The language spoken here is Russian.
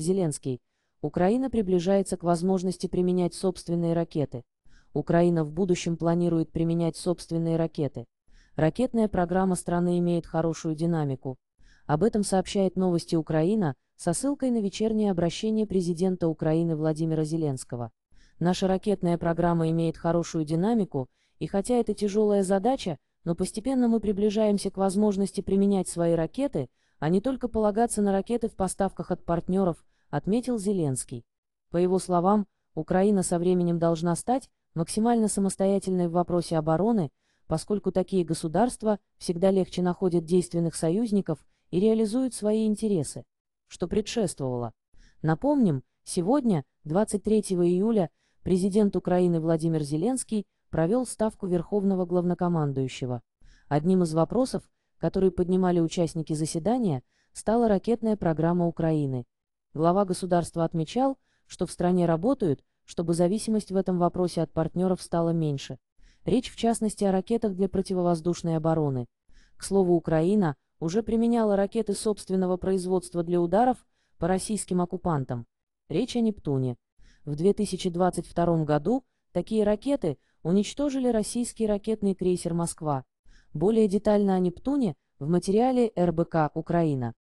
Зеленский. Украина приближается к возможности применять собственные ракеты. Украина в будущем планирует применять собственные ракеты. Ракетная программа страны имеет хорошую динамику. Об этом сообщает новости Украина со ссылкой на вечернее обращение президента Украины Владимира Зеленского. Наша ракетная программа имеет хорошую динамику, и хотя это тяжелая задача, но постепенно мы приближаемся к возможности применять свои ракеты, а не только полагаться на ракеты в поставках от партнеров, отметил Зеленский. По его словам, Украина со временем должна стать максимально самостоятельной в вопросе обороны, поскольку такие государства всегда легче находят действенных союзников и реализуют свои интересы, что предшествовало. Напомним, сегодня, 23 июля, президент Украины Владимир Зеленский провел ставку Верховного главнокомандующего. Одним из вопросов, который поднимали участники заседания, стала ракетная программа Украины – Глава государства отмечал, что в стране работают, чтобы зависимость в этом вопросе от партнеров стала меньше. Речь в частности о ракетах для противовоздушной обороны. К слову, Украина уже применяла ракеты собственного производства для ударов по российским оккупантам. Речь о Нептуне. В 2022 году такие ракеты уничтожили российский ракетный крейсер «Москва». Более детально о Нептуне в материале РБК «Украина».